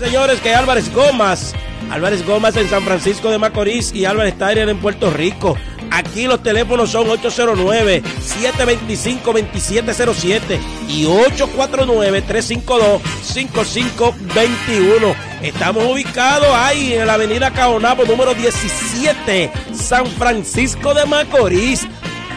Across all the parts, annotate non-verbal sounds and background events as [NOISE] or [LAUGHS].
Señores, que Álvarez Gómez Álvarez Gómez en San Francisco de Macorís y Álvarez Taire en Puerto Rico. Aquí los teléfonos son 809-725-2707 y 849-352-5521. Estamos ubicados ahí en la avenida Caonabo número 17, San Francisco de Macorís.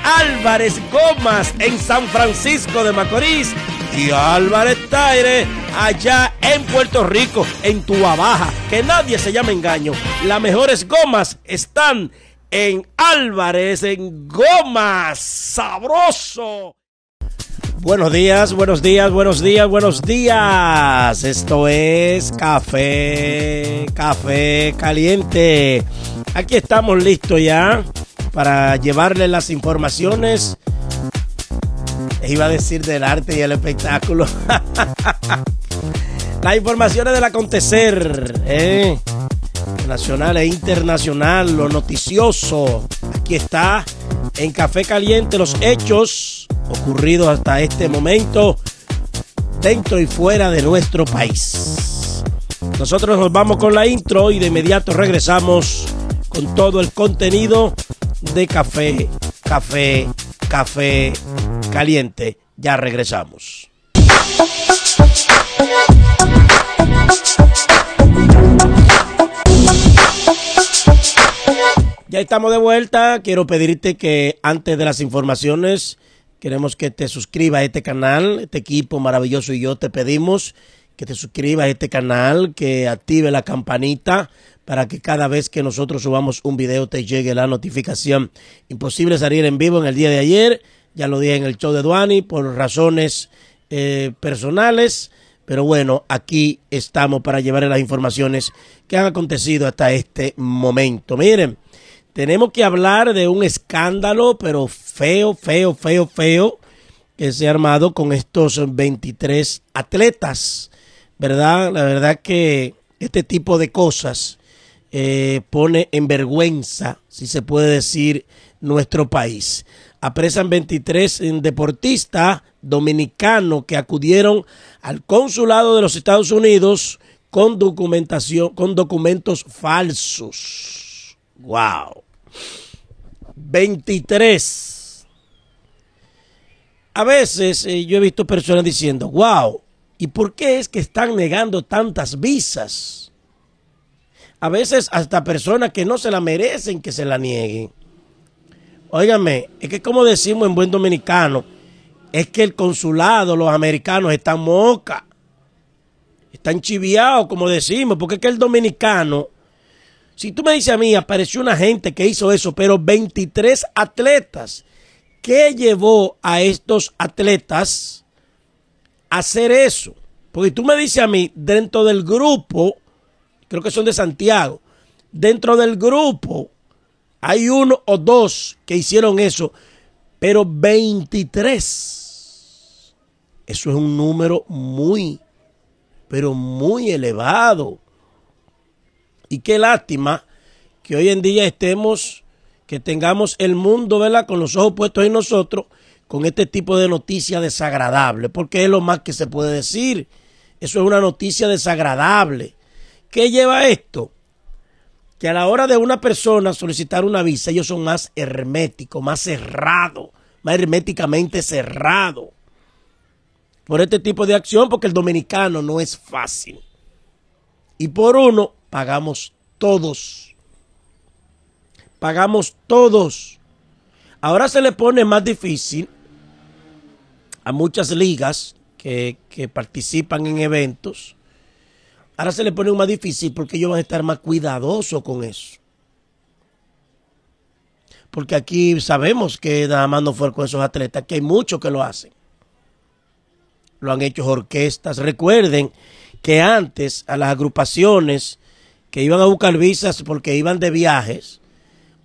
Álvarez Gómez en San Francisco de Macorís y Álvarez Taire allá en Puerto Rico, en tu Baja. Que nadie se llame engaño. Las mejores gomas están en Álvarez, en Gomas. Sabroso. Buenos días, buenos días, buenos días, buenos días. Esto es Café, Café Caliente. Aquí estamos listos ya para llevarle las informaciones. Iba a decir del arte y el espectáculo. [LAUGHS] Las informaciones del acontecer, ¿eh? nacional e internacional, lo noticioso. Aquí está en Café Caliente los hechos ocurridos hasta este momento dentro y fuera de nuestro país. Nosotros nos vamos con la intro y de inmediato regresamos con todo el contenido de Café, Café, Café Caliente. Ya regresamos. Ya estamos de vuelta. Quiero pedirte que antes de las informaciones, queremos que te suscribas a este canal, este equipo maravilloso y yo te pedimos que te suscribas a este canal, que active la campanita para que cada vez que nosotros subamos un video te llegue la notificación. Imposible salir en vivo en el día de ayer, ya lo dije en el show de Duani, por razones eh, personales. Pero bueno, aquí estamos para llevarles las informaciones que han acontecido hasta este momento. Miren, tenemos que hablar de un escándalo, pero feo, feo, feo, feo, que se ha armado con estos 23 atletas, ¿verdad? La verdad que este tipo de cosas eh, pone en vergüenza, si se puede decir, nuestro país. Apresan 23 deportistas dominicanos que acudieron al consulado de los Estados Unidos con documentación, con documentos falsos. Wow. 23. A veces eh, yo he visto personas diciendo, wow, ¿y por qué es que están negando tantas visas? A veces hasta personas que no se la merecen que se la nieguen. Óigame, es que como decimos en buen dominicano, es que el consulado, los americanos están moca, están chiviados, como decimos, porque es que el dominicano si tú me dices a mí, apareció una gente que hizo eso, pero 23 atletas, ¿qué llevó a estos atletas a hacer eso? Porque tú me dices a mí, dentro del grupo, creo que son de Santiago, dentro del grupo hay uno o dos que hicieron eso, pero 23. Eso es un número muy, pero muy elevado. Y qué lástima que hoy en día estemos, que tengamos el mundo, ¿verdad? Con los ojos puestos en nosotros, con este tipo de noticias desagradables, porque es lo más que se puede decir. Eso es una noticia desagradable. ¿Qué lleva esto? Que a la hora de una persona solicitar una visa, ellos son más herméticos, más cerrados, más herméticamente cerrados por este tipo de acción, porque el dominicano no es fácil. Y por uno, pagamos todos. Pagamos todos. Ahora se le pone más difícil a muchas ligas que, que participan en eventos. Ahora se le pone más difícil porque ellos van a estar más cuidadosos con eso. Porque aquí sabemos que nada más no fue con esos atletas, que hay muchos que lo hacen. Lo han hecho orquestas. Recuerden que antes a las agrupaciones que iban a buscar visas porque iban de viajes,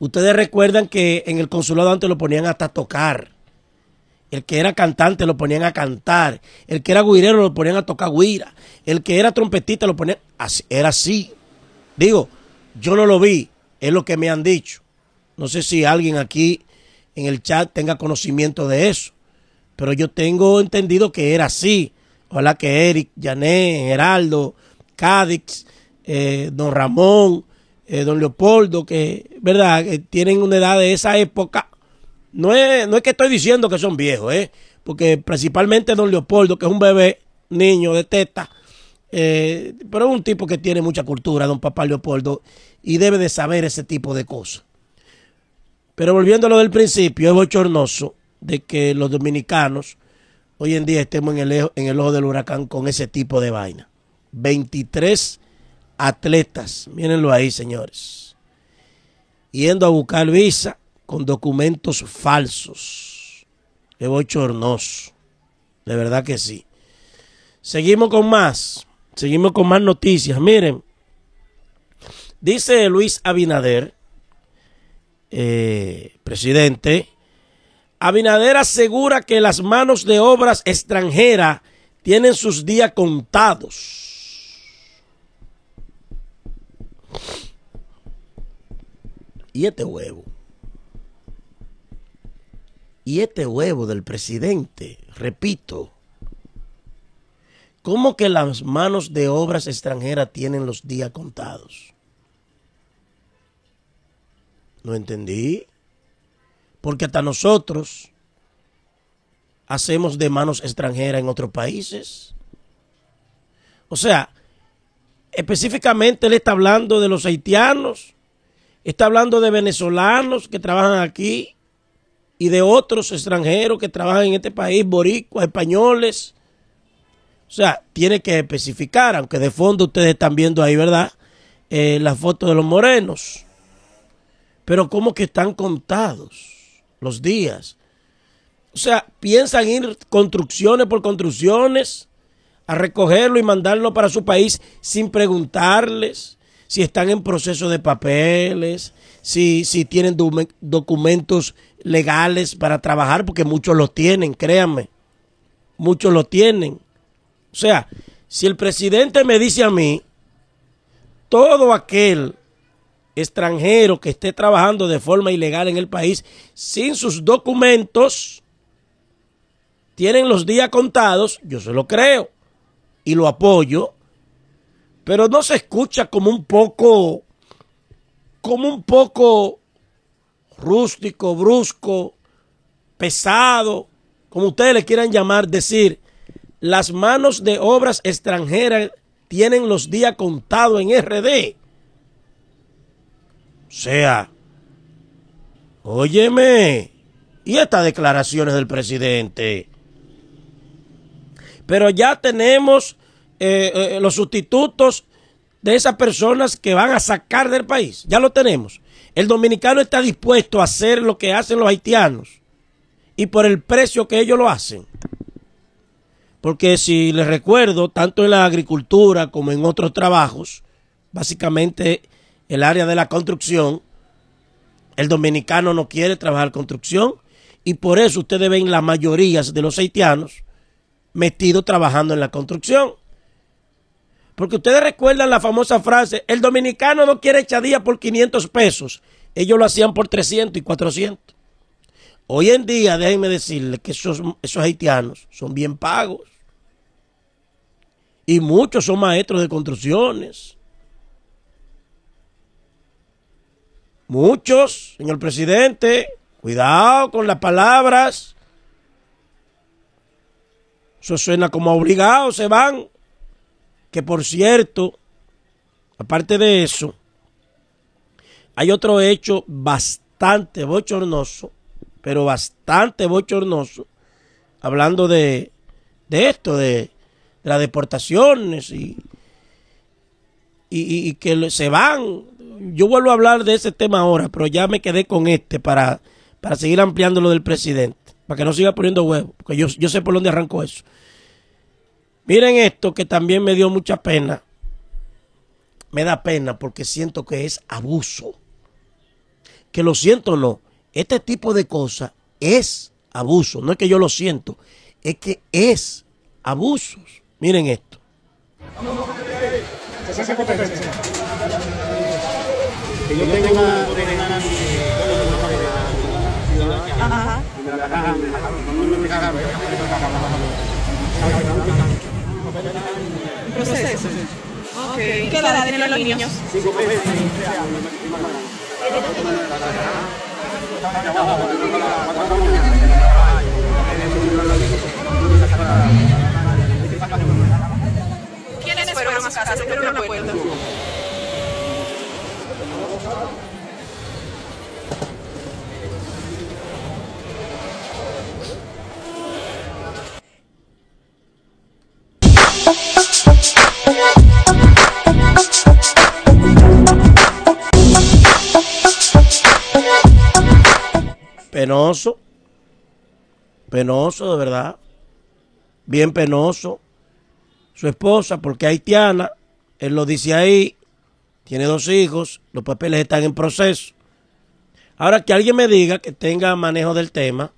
ustedes recuerdan que en el consulado antes lo ponían hasta tocar. El que era cantante lo ponían a cantar. El que era guirero lo ponían a tocar guira. El que era trompetista lo ponían. era así. Digo, yo no lo vi. Es lo que me han dicho. No sé si alguien aquí en el chat tenga conocimiento de eso. Pero yo tengo entendido que era así. Ojalá que Eric, Jané, Geraldo, Cádiz eh, don Ramón, eh, don Leopoldo, que, ¿verdad? Eh, tienen una edad de esa época. No es, no que estoy diciendo que son viejos, ¿eh? Porque principalmente don Leopoldo, que es un bebé, niño de teta, pero es un tipo que tiene mucha cultura, don papá Leopoldo, y debe de saber ese tipo de cosas. Pero volviendo a lo del principio, es bochornoso de que los dominicanos hoy en día estemos en el, en el ojo del huracán con ese tipo de vaina. 23 atletas, mírenlo ahí señores, yendo a buscar visa con documentos falsos. Qué bochornoso, de verdad que sí. Seguimos con más, seguimos con más noticias. Miren, dice Luis Abinader, eh, presidente, Abinader asegura que las manos de obras extranjeras tienen sus días contados y este huevo. Y este huevo del presidente, repito. ¿Cómo que las manos de obras extranjeras tienen los días contados? No entendí. Porque hasta nosotros hacemos de manos extranjeras en otros países. O sea, específicamente él está hablando de los haitianos, está hablando de venezolanos que trabajan aquí y de otros extranjeros que trabajan en este país, boricuas, españoles. O sea, tiene que especificar, aunque de fondo ustedes están viendo ahí, ¿verdad? Eh, la foto de los morenos. Pero ¿cómo que están contados los días? O sea, piensan ir construcciones por construcciones a recogerlo y mandarlo para su país sin preguntarles si están en proceso de papeles, si, si tienen documentos legales para trabajar, porque muchos los tienen, créanme, muchos lo tienen. O sea, si el presidente me dice a mí, todo aquel extranjero que esté trabajando de forma ilegal en el país sin sus documentos, tienen los días contados, yo se lo creo y lo apoyo, pero no se escucha como un poco, como un poco rústico, brusco, pesado, como ustedes le quieran llamar, decir, las manos de obras extranjeras tienen los días contados en RD. O sea, óyeme, y estas declaraciones del presidente. Pero ya tenemos eh, eh, los sustitutos de esas personas que van a sacar del país. Ya lo tenemos. El dominicano está dispuesto a hacer lo que hacen los haitianos y por el precio que ellos lo hacen. Porque si les recuerdo, tanto en la agricultura como en otros trabajos, básicamente el área de la construcción, el dominicano no quiere trabajar construcción y por eso ustedes ven la mayoría de los haitianos metido trabajando en la construcción. Porque ustedes recuerdan la famosa frase, el dominicano no quiere echadía por 500 pesos. Ellos lo hacían por 300 y 400. Hoy en día, déjenme decirles que esos, esos haitianos son bien pagos. Y muchos son maestros de construcciones. Muchos, señor presidente, cuidado con las palabras. Eso suena como obligado, se van. Que por cierto, aparte de eso, hay otro hecho bastante bochornoso, pero bastante bochornoso, hablando de, esto, de, de, las deportaciones y, y, que se van. Yo vuelvo a hablar de ese tema ahora, pero ya me quedé con este para, para seguir ampliando lo del presidente para que no siga poniendo huevos, porque yo, yo sé por dónde arrancó eso. Miren esto que también me dio mucha pena. Me da pena porque siento que es abuso. Que lo siento no. Este tipo de cosas es abuso. No es que yo lo siento. Es que es abusos. Miren esto. Ajá. Okay, ¿Qué edad tienen los niños? ¿Quiénes fueron a su casa? la puerta? Penoso, de verdad. Bien penoso. Su esposa, porque haitiana, él lo dice ahí, tiene dos hijos, los papeles están en proceso. Ahora que alguien me diga que tenga manejo del tema,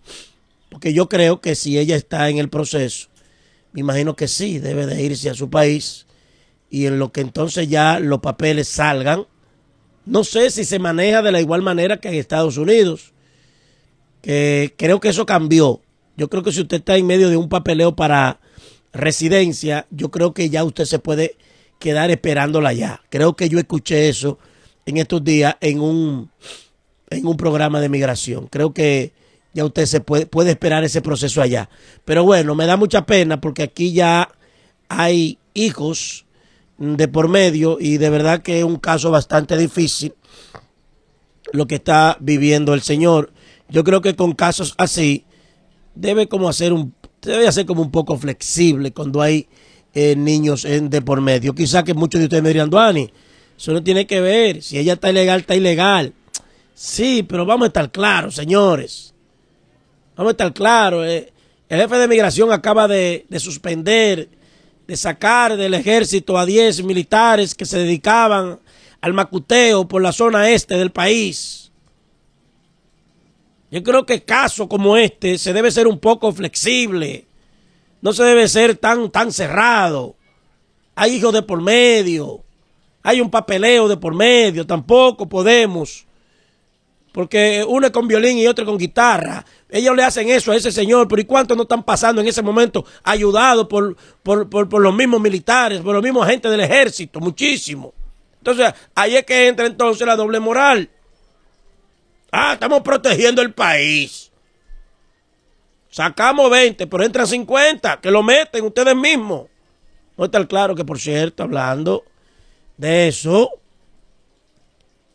porque yo creo que si ella está en el proceso, me imagino que sí, debe de irse a su país y en lo que entonces ya los papeles salgan, no sé si se maneja de la igual manera que en Estados Unidos, que creo que eso cambió. Yo creo que si usted está en medio de un papeleo para residencia, yo creo que ya usted se puede quedar esperándola allá. Creo que yo escuché eso en estos días en un, en un programa de migración. Creo que ya usted se puede, puede esperar ese proceso allá. Pero bueno, me da mucha pena porque aquí ya hay hijos de por medio y de verdad que es un caso bastante difícil lo que está viviendo el señor. Yo creo que con casos así debe como hacer un hacer como un poco flexible cuando hay eh, niños en, de por medio. Quizá que muchos de ustedes me dirían, Duani, eso no tiene que ver. Si ella está ilegal, está ilegal. Sí, pero vamos a estar claros, señores. Vamos a estar claros. Eh. El jefe de migración acaba de, de suspender, de sacar del ejército a 10 militares que se dedicaban al macuteo por la zona este del país yo creo que casos como este se debe ser un poco flexible. No se debe ser tan, tan cerrado. Hay hijos de por medio. Hay un papeleo de por medio. Tampoco podemos. Porque uno es con violín y otro con guitarra. Ellos le hacen eso a ese señor, pero ¿y cuántos no están pasando en ese momento ayudados por, por, por, los mismos militares, por los mismos gente del ejército? Muchísimo. Entonces, ahí es que entra entonces la doble moral. Ah, estamos protegiendo el país. Sacamos 20, pero entran 50, que lo meten ustedes mismos. No está claro que, por cierto, hablando de eso.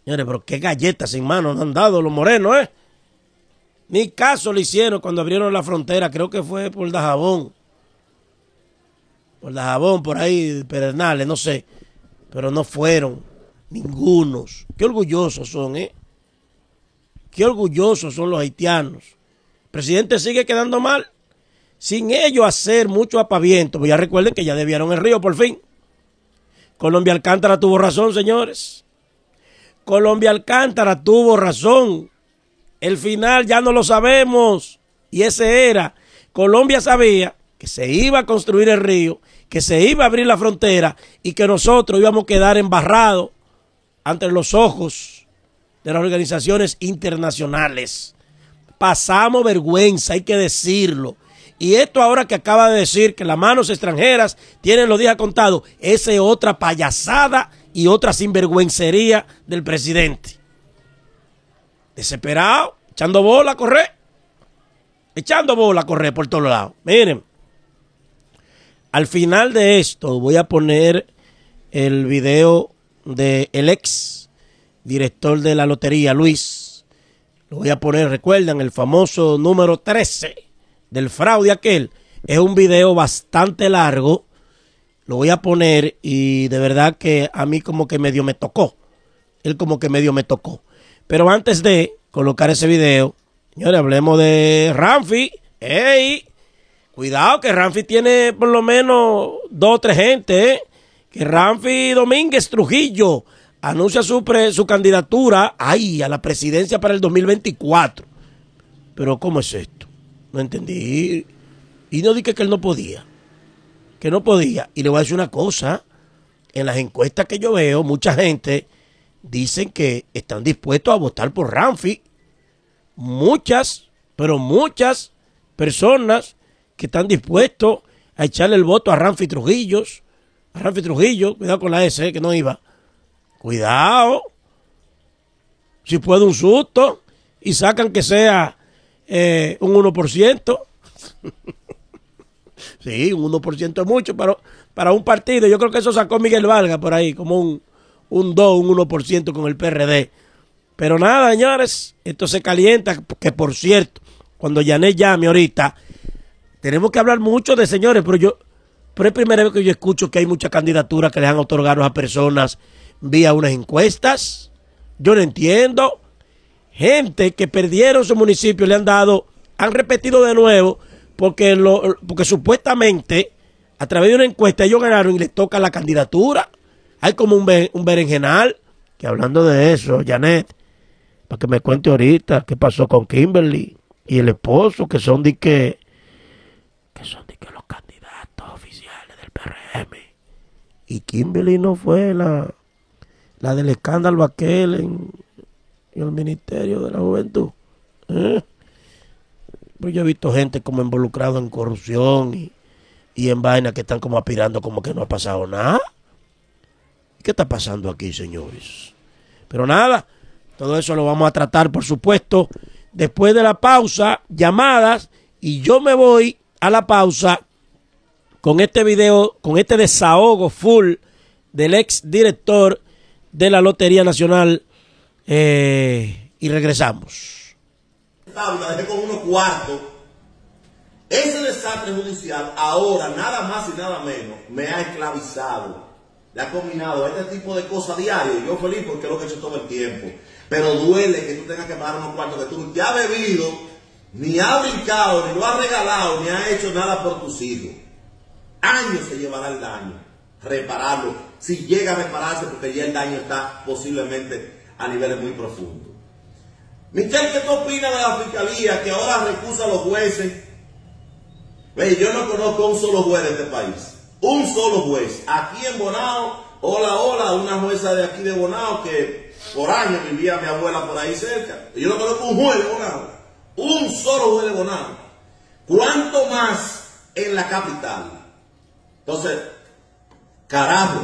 Señores, pero qué galletas sin manos nos han dado los morenos, ¿eh? Ni caso le hicieron cuando abrieron la frontera, creo que fue por Dajabón. Por Dajabón, por ahí, Pedernales, no sé. Pero no fueron ningunos. Qué orgullosos son, ¿eh? Qué orgullosos son los haitianos. El presidente sigue quedando mal. Sin ellos hacer mucho apaviento. Pues ya recuerden que ya debieron el río por fin. Colombia Alcántara tuvo razón, señores. Colombia Alcántara tuvo razón. El final ya no lo sabemos. Y ese era. Colombia sabía que se iba a construir el río, que se iba a abrir la frontera y que nosotros íbamos a quedar embarrados ante los ojos de las organizaciones internacionales. Pasamos vergüenza, hay que decirlo. Y esto ahora que acaba de decir que las manos extranjeras tienen los días contados, esa es otra payasada y otra sinvergüencería del presidente. Desesperado, echando bola, correr. Echando bola, correr por todos lados. Miren, al final de esto voy a poner el video de el ex director de la lotería, Luis. Lo voy a poner, recuerdan, el famoso número 13 del fraude aquel. Es un video bastante largo. Lo voy a poner y de verdad que a mí como que medio me tocó. Él como que medio me tocó. Pero antes de colocar ese video, señores, hablemos de Ramfi. ¡Ey! Cuidado que Ramfi tiene por lo menos dos o tres gente, ¿eh? Que Ramfi Domínguez Trujillo anuncia su, su candidatura ahí a la presidencia para el 2024. Pero ¿cómo es esto? No entendí. Y no dije que él no podía. Que no podía. Y le voy a decir una cosa. En las encuestas que yo veo, mucha gente dicen que están dispuestos a votar por Ramfi. Muchas, pero muchas personas que están dispuestos a echarle el voto a Ramfi Trujillos. A Ramfi Trujillo, cuidado con la S, eh, que no iba Cuidado. Si puede un susto y sacan que sea eh, un 1%. [LAUGHS] sí, un 1% es mucho pero para un partido. Yo creo que eso sacó Miguel Valga por ahí, como un, 2, un 1% con el PRD. Pero nada, señores, esto se calienta, que por cierto, cuando Yané llame ahorita, tenemos que hablar mucho de señores, pero yo, pero es primera vez que yo escucho que hay muchas candidaturas que le han otorgado a personas vía unas encuestas. Yo no entiendo. Gente que perdieron su municipio le han dado, han repetido de nuevo, porque, lo, porque supuestamente a través de una encuesta ellos ganaron y les toca la candidatura. Hay como un, un berenjenal, que hablando de eso, Janet, para que me cuente ahorita qué pasó con Kimberly y el esposo, que son de que, que son de que los candidatos oficiales del PRM. Y Kimberly no fue la, la del escándalo aquel en, el Ministerio de la Juventud. ¿eh? Pues yo he visto gente como involucrada en corrupción y, en vainas que están como aspirando como que no ha pasado nada. ¿Qué está pasando aquí, señores? Pero nada, todo eso lo vamos a tratar, por supuesto, después de la pausa, llamadas, y yo me voy a la pausa con este video, con este desahogo full del ex director de la Lotería Nacional eh, y regresamos. Tabla, dejé con unos cuartos. Ese desastre judicial ahora, nada más y nada menos, me ha esclavizado. Le ha combinado este tipo de cosas diarias. Yo feliz porque lo que he hecho todo el tiempo. Pero duele que tú tengas que pagar unos cuartos que tú ni te has bebido, ni ha brincado, ni lo ha regalado, ni ha hecho nada por tus hijos. Años se llevará el daño. Repararlo si llega a repararse, porque ya el daño está posiblemente a niveles muy profundos. Michel, ¿qué tú opinas de la fiscalía que ahora recusa a los jueces? Ve, yo no conozco un solo juez de este país. Un solo juez. Aquí en Bonao, hola, hola, una jueza de aquí de Bonao que por años vivía mi abuela por ahí cerca. Yo no conozco un juez de Bonao. Un solo juez de Bonao. ¿Cuánto más en la capital? Entonces, carajo,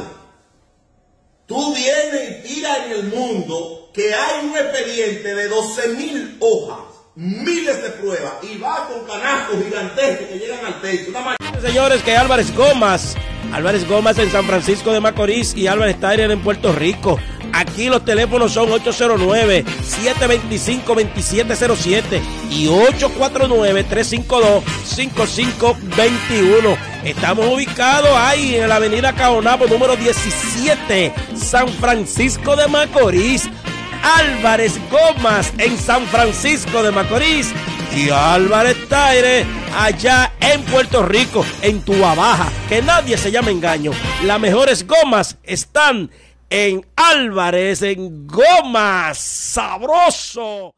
Tú vienes y tira en el mundo que hay un expediente de 12 mil hojas, miles de pruebas, y va con canastos gigantescos que llegan al techo. Señores, que Álvarez Gómez, Álvarez Gómez en San Francisco de Macorís y Álvarez Tyler en Puerto Rico. Aquí los teléfonos son 809-725-2707 y 849-352-5521. Estamos ubicados ahí en la avenida Caonabo número 17, San Francisco de Macorís. Álvarez Gomas en San Francisco de Macorís. Y Álvarez Taire allá en Puerto Rico, en Baja. Que nadie se llame engaño. Las mejores gomas están en Álvarez, en Gomas. Sabroso.